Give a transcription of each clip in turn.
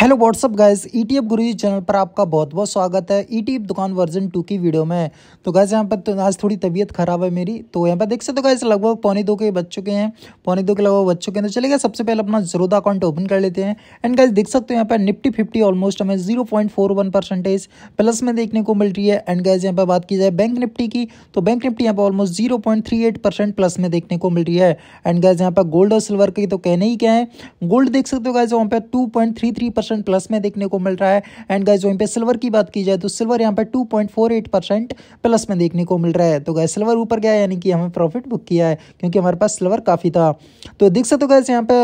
hello what's up guys E T F Guruji channel पर आपका बहुत बहुत स्वागत है ई टी एफ दुकान वर्जन टू की वीडियो में तो गैस यहाँ पर तो आज थोड़ी तबीयत खराब है मेरी तो यहाँ पर देख सकते हो गैस लगभग पौने दो के बच चुके हैं पौने दो के लगभग बच चुके हैं तो चलिए सबसे पहले अपना जरोदा अकाउंट ओपन कर लेते हैं एंड गाइज देख सकते हो यहाँ पर निफ्टी फिफ्टी ऑलमोस्ट हमें zero point four one percentage plus में देखने को मिल रही है एंड गाइज यहाँ पर बात की जाए बैंक निफ्टी की तो बैंक निफ्टी यहाँ पर almost zero point three eight percent plus में देखने को मिल रही है एंड गाइज यहाँ पर गोल्ड और सिल्वर की तो कहने ही क्या है गोल्ड देख सकते हो गाइज वहाँ पर two point three three percent plus में देखने को मिल रहा है एंड गाइज वहीं पे सिल्वर की बात की जाए तो सिल्वर यहाँ पे two point four eight percent plus में देखने को मिल रहा है तो गाय सिल्वर ऊपर गया यानी कि हमें प्रॉफिट बुक किया है क्योंकि हमारे पास सिल्वर काफ़ी था तो देख सकते हो गाइज यहाँ पे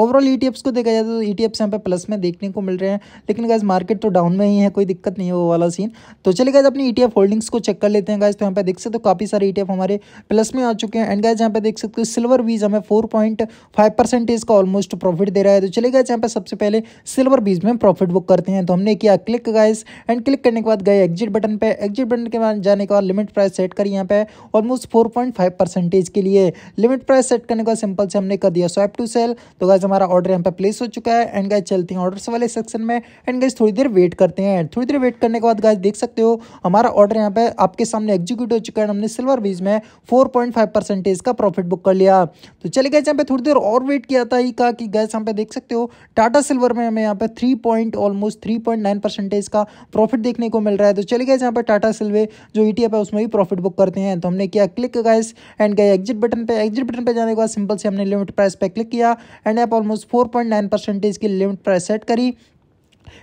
ओवरऑल ई e को देखा जाए तो ई e टी यहाँ पे प्लस में देखने को मिल रहे हैं लेकिन गाइज मार्केट तो डाउन में ही है कोई दिक्कत नहीं है वो वाला सीन तो चलिए गाइज अपनी ई e होल्डिंग्स को चेक कर लेते हैं गाइज तो यहाँ पे देख सकते हो काफ़ी सारे ई हमारे प्लस में आ चुके हैं एंड गाइज यहाँ पे देख सकते हो सिल्वर वीज हमें फोर पॉइंट फाइव परसेंटेज का ऑलमोस्ट प्रॉफिट दे रहा है तो चलेगा गाइज यहाँ पे सबसे पहले सिल्वर और बीच में प्रॉफिट बुक करते हैं तो हमने किया क्लिक गाइस एंड क्लिक करने के बाद गए एग्जिट बटन पे एग्जिट बटन के बाद जाने के बाद लिमिट प्राइस सेट करी यहाँ पे almost four point five percentage के लिए लिमिट प्राइस सेट करने का सिंपल से हमने कर दिया स्वैप टू सेल तो गाइज हमारा ऑर्डर यहाँ पे प्लेस हो चुका है एंड गाइज चलते हैं ऑर्डर वाले सेक्शन में एंड गाइज थोड़ी देर वेट करते हैं थोड़ी देर वेट करने के बाद गाइज देख सकते हो हमारा ऑर्डर यहाँ पे आपके सामने एग्जीक्यूट हो चुका है हमने सिल्वर बीज में फोर पॉइंट फाइव परसेंटेज का प्रॉफिट बुक कर लिया तो चले गए यहाँ पे थोड़ी देर और वेट किया था ही कहा कि गैस यहाँ पे देख सकते हो टाटा सिल्वर में हमें यहाँ पे three point almost three point nine percentage का प्रॉफिट देखने को मिल रहा है तो चले गए यहाँ पर टाटा सिल्वे जो ई e है उसमें भी प्रॉफिट बुक करते हैं तो हमने किया क्लिक गाइस एंड गए एग्जिट बटन पे एग्जिट बटन पे जाने के बाद सिंपल से हमने लिमिट प्राइस पे क्लिक किया एंड आप ऑलमोस्ट फोर परसेंटेज की लिमिट प्राइस सेट करी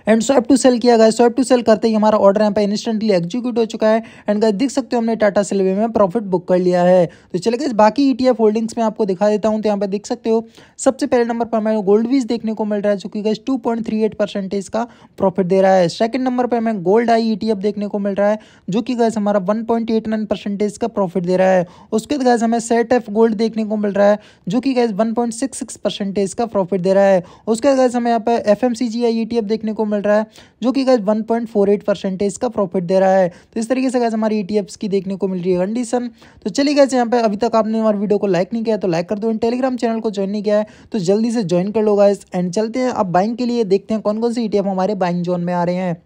एंड स्वैप टू सेल किया गया स्वैप टू सेल करते ही हमारा ऑर्डर यहाँ पे इंस्टेंटली एग्जीक्यूट हो चुका है एंड गाइस देख सकते हो हमने टाटा सेलवे में प्रॉफिट बुक कर लिया है तो चले गए बाकी ई e होल्डिंग्स में आपको दिखा देता हूँ तो यहाँ पर देख सकते हो सबसे पहले नंबर पर हमें गोल्ड वीज देखने को मिल रहा है जो कि गाइस टू परसेंटेज का प्रॉफिट दे रहा है सेकंड नंबर पर हमें गोल्ड आई ई देखने को मिल रहा है जो कि गैस हमारा वन परसेंटेज का प्रॉफिट दे रहा है उसके बाद हमें सेट एफ गोल्ड देखने को मिल रहा है जो कि गैस वन परसेंटेज का प्रॉफिट दे रहा है उसके बाद हमें यहाँ पर एफ एम देखने को मिल रहा है जो कि guys one point four eight percentage का प्रॉफिट दे रहा है तो इस तरीके से गैस हमारी ई e की देखने को मिल रही है कंडीशन तो चलिए गैस यहाँ पे अभी तक आपने हमारे वीडियो को लाइक नहीं किया तो लाइक कर दो टेलीग्राम चैनल को ज्वाइन नहीं किया है तो जल्दी से ज्वाइन कर लो गैस एंड चलते हैं अब बाइंग के लिए देखते हैं कौन कौन सी ई e हमारे बाइंग जोन में आ रहे हैं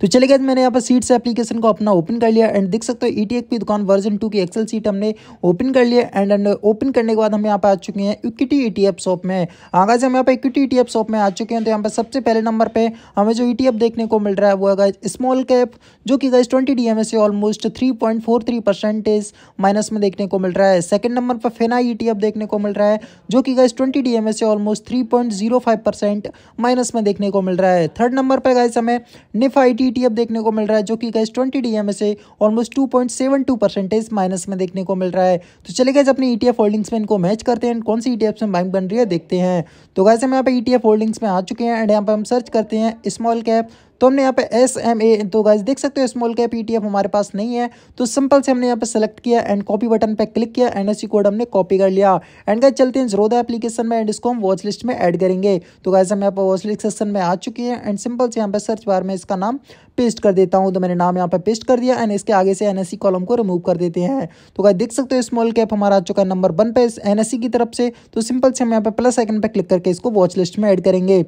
तो चले गए मैंने यहाँ पर सीट से एप्लीकेशन को अपना ओपन कर लिया एंड देख सकते हो ई e की दुकान वर्जन टू की एक्सेल सीट हमने ओपन कर लिया एंड एंड ओपन करने के बाद हम यहाँ पर आ चुके हैं इक्विटी ई शॉप में आगा हाँ से हम यहाँ पर इक्विटी ई शॉप में आ चुके हैं तो यहाँ पर सबसे पहले नंबर पर हमें जो ई e देखने को मिल रहा है वो है स्मॉल कैप जो कि गाइज ट्वेंटी डी से almost three point four three percentage minus में देखने को मिल रहा है सेकेंड नंबर पर फेना ई e देखने को मिल रहा है जो कि गाइज ट्वेंटी डी से almost three point zero five percent minus में देखने को मिल रहा है थर्ड नंबर पर गाइज हमें निफा फाइव टी टी एफ देखने को मिल रहा है जो कि गैस ट्वेंटी डी एम से almost two point seven two percentage minus में देखने को मिल रहा है तो चले गए अपने ई टी एफ होल्डिंग्स में इनको मैच करते हैं कौन सी ई टी एफ में बाइक बन रही है देखते हैं तो गैसे हम यहाँ पे ई टी एफ होल्डिंग्स में आ चुके हैं एंड यहाँ पर हम सर्च करते हैं स्मॉल कैप तो हमने यहाँ पे एस एम ए तो गाइज देख सकते हो स्मॉल कैप ई हमारे पास नहीं है तो सिंपल से हमने यहाँ पे सेलेक्ट किया एंड कॉपी बटन पे क्लिक किया एन कोड e हमने कॉपी कर लिया एंड गाइज चलते हैं जरोदा एप्लीकेशन में एंड इसको हम वॉच लिस्ट में एड करेंगे तो गाइज हम यहाँ पर वॉच लिस्ट सेक्शन में आ चुके हैं एंड सिंपल से यहाँ पर सर्च बार में इसका नाम पेस्ट कर देता हूँ तो मैंने नाम यहाँ पर पेस्ट कर दिया एंड इसके आगे से एन कॉलम e को रिमूव कर देते हैं तो गाइज देख सकते हो स्मॉल कैप हमारा आ चुका है नंबर वन पे एन e की तरफ से तो सिंपल से हम यहाँ पे प्लस आइकन पर क्लिक करके इसको वॉच लिस्ट में एड करेंगे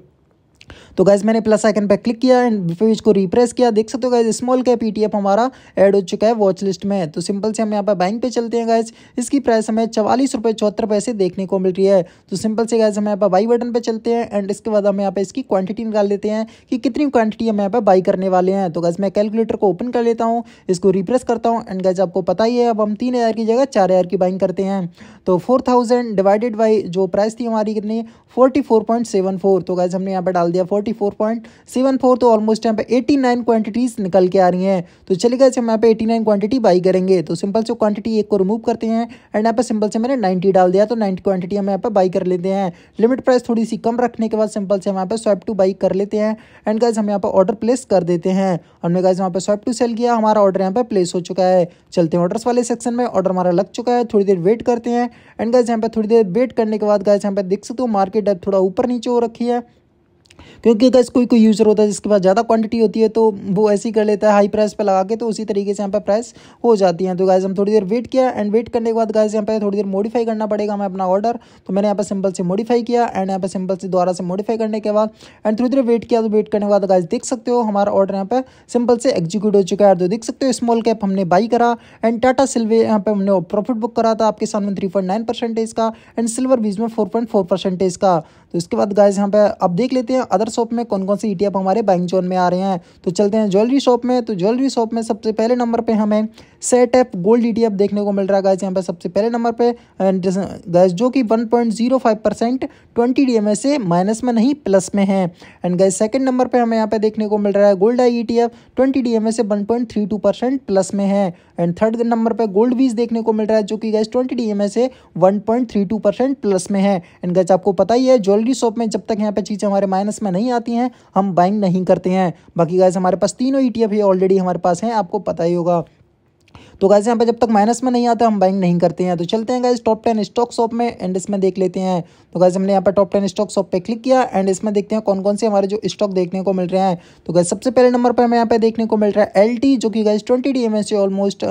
तो गैज मैंने प्लस आइकन पर क्लिक किया एंड फिर इसको रिप्रेस किया देख सकते हो गैस स्मॉल कैप ई हमारा एड हो चुका है वॉच लिस्ट में तो सिंपल से हम यहाँ पर बैंक पे चलते हैं गैस इसकी प्राइस हमें चवालीस रुपये चौहत्तर पैसे देखने को मिल रही है तो सिंपल से गैस हम यहाँ पर बाई बटन पर चलते हैं एंड इसके बाद हम यहाँ पर इसकी क्वान्टिटी निकाल लेते हैं कि कितनी क्वांटिटी हम यहाँ पर बाई करने वाले हैं तो गैस मैं कैलकुलेटर को ओपन कर लेता हूँ इसको रिप्रेस करता हूँ एंड गैज आपको पता ही है अब हम तीन हज़ार की जगह चार हज़ार की बाइंग करते हैं तो फोर थाउजेंड डिवाइडेड बाई जो प्राइस थी हमारी कितनी forty four point seven four तो गैज हमने यहाँ पर डाल दिया है forty four point seven four तो ऑलमोस्ट यहाँ पे एटी नाइन क्वान्टिटीज़ निकल के आ रही हैं तो चलिए हम यहाँ पे एटी नाइन क्वान्टिटी बाई करेंगे तो सिंपल से क्वान्टिटी एक को रिमूव करते हैं एंड यहाँ पे सिंपल से मैंने नाइन्टी डाल दिया तो नाइन्टी क्वान्टिटी हम यहाँ पे बाई कर लेते हैं लिमिट प्राइस थोड़ी सी कम रखने के बाद सिंपल से हम यहाँ पे स्वैप टू बाई कर लेते हैं एंड गाइज हम यहाँ पर ऑर्डर प्लेस कर देते हैं हमने गाइज वहाँ पर स्वैप टू सेल किया हमारा ऑर्डर यहाँ पर प्लेस हो चुका है चलते हैं ऑर्डर्स वाले सेक्शन में ऑर्डर हमारा लग चुका है थोड़ी देर वेट करते हैं एंड गाइज यहाँ पर थोड़ी देर वेट करने के बाद गाइज यहाँ पर देख सकते हो मार्केट थोड़ा ऊपर नीचे हो रखी है क्योंकि गैस कोई कोई यूज़र होता है जिसके पास ज़्यादा क्वांटिटी होती है तो वो ऐसे ही कर लेता है हाई प्राइस पे लगा के तो उसी तरीके से यहाँ पर प्राइस हो जाती है तो गैस हम थोड़ी देर वेट किया एंड वेट करने के बाद गैस यहाँ पर थोड़ी देर मॉडिफाई करना पड़ेगा हमें अपना ऑर्डर तो मैंने यहाँ पर सिंपल से मॉडिफाई किया एंड यहाँ पर सिंपल से दोबारा से मॉडिफाई करने के बाद एंड थोड़ी देर वेट किया तो वेट करने के बाद गैस देख सकते हो हमारा ऑर्डर यहाँ पर सिंपल से एग्जीक्यूट हो चुका है तो देख सकते हो स्मॉल कैप हमने बाई करा एंड टाटा सिल्वे यहाँ पर हमने प्रॉफिट बुक करा था आपके सामने थ्री पॉइंट नाइन परसेंटेज का एंड सिल्वर बीज में फोर पॉइंट फोर परसेंटेज का तो इसके बाद गाइज यहाँ पर आप देख लेते हैं हैं अदर शॉप में कौन कौन से ई e हमारे बाइंग जोन में आ रहे हैं तो चलते हैं ज्वेलरी शॉप में तो ज्वेलरी शॉप में सबसे पहले नंबर पर हमें सेट एफ गोल्ड ई देखने को मिल रहा है गाइज यहाँ पर सबसे पहले नंबर पर गैस जो कि one point zero five percent twenty D से माइनस में नहीं प्लस में है एंड गैस सेकेंड नंबर पर हमें यहाँ पर देखने को मिल रहा है gold I E T F twenty D से one point three two percent plus में है एंड थर्ड नंबर पर गोल्ड बीज देखने को मिल रहा है जो कि गैस ट्वेंटी डी एम से one point three two percent plus में है एंड गैस आपको पता ही है ज्वेलरी शॉप में जब तक यहाँ पे चीज़ें हमारे माइनस माइनस में नहीं आती हैं हम बाइंग नहीं करते हैं बाकी गाइस हमारे पास तीनों ई है ऑलरेडी हमारे पास हैं आपको पता ही होगा तो गाइज यहाँ पे जब तक माइनस में नहीं आता हम बाइंग नहीं करते हैं तो चलते हैं guys top ten stock shop में एंड इसमें देख लेते हैं तो गाइज हमने यहाँ पर टॉप टेन स्टॉक शॉप पे क्लिक किया एंड इसमें देखते हैं कौन कौन से हमारे जो स्टॉक देखने को मिल रहे हैं तो गाइज सबसे पहले नंबर पर हमें यहाँ पे देखने को मिल रहा है एल जो कि गाइज ट्वेंटी डी से almost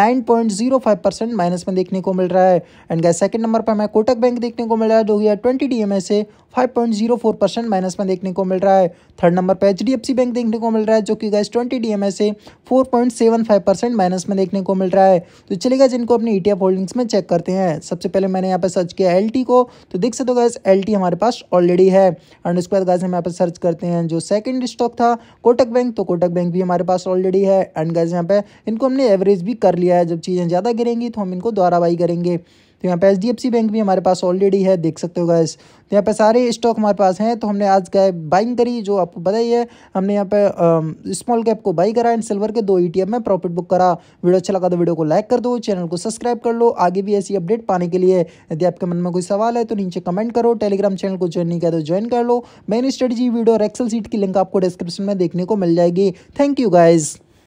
nine point zero five percent minus में देखने को मिल रहा है एंड गाइज सेकंड नंबर पर हमें कोटक बैंक देखने को मिल रहा है जो कि ट्वेंटी डी एम से five point zero four percent minus में देखने को मिल रहा है थर्ड नंबर पर H D F C bank देखने को मिल रहा है जो कि गाइज ट्वेंटी डी एम से four point seven five percent minus में देखने को को मिल रहा है तो चलेगा जिनको अपने ई e होल्डिंग्स में चेक करते हैं सबसे पहले मैंने यहाँ पर सर्च किया एल को तो देख सकते हो गैस एल हमारे पास ऑलरेडी है एंड उसके बाद गैस हम यहाँ पर सर्च करते हैं जो सेकेंड स्टॉक था कोटक बैंक तो कोटक बैंक भी हमारे पास ऑलरेडी है एंड गैस यहाँ पर इनको हमने एवरेज भी कर लिया है जब चीज़ें ज़्यादा गिरेंगी तो हम इनको द्वारा बाई करेंगे तो यहाँ पे H D F C bank भी हमारे पास ऑलरेडी है देख सकते हो गैस तो यहाँ पे सारे स्टॉक हमारे पास हैं तो हमने आज गए बाइंग करी जो आपको पता ही है हमने यहाँ पे स्मॉल um, कैप को बाई करा एंड सिल्वर के दो ई e में प्रॉफिट बुक करा वीडियो अच्छा लगा तो वीडियो को लाइक कर दो चैनल को सब्सक्राइब कर लो आगे भी ऐसी अपडेट पाने के लिए यदि आपके मन में कोई सवाल है तो नीचे कमेंट करो टेलीग्राम चैनल को ज्वाइन नहीं किया तो ज्वाइन कर लो मेन स्ट्रेटजी वीडियो और एक्सेल सीट की लिंक आपको डिस्क्रिप्शन में देखने को मिल जाएगी थैंक यू गाइज़